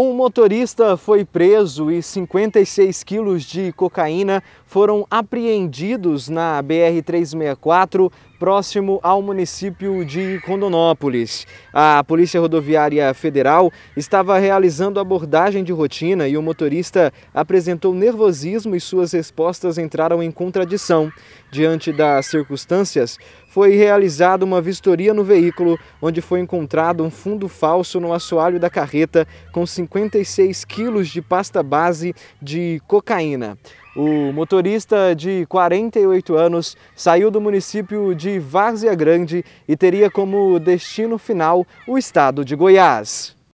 Um motorista foi preso e 56 quilos de cocaína foram apreendidos na BR-364 próximo ao município de Rondonópolis. A Polícia Rodoviária Federal estava realizando abordagem de rotina e o motorista apresentou nervosismo e suas respostas entraram em contradição. Diante das circunstâncias, foi realizada uma vistoria no veículo, onde foi encontrado um fundo falso no assoalho da carreta com 56 quilos de pasta base de cocaína. O motorista de 48 anos saiu do município de Várzea Grande e teria como destino final o estado de Goiás.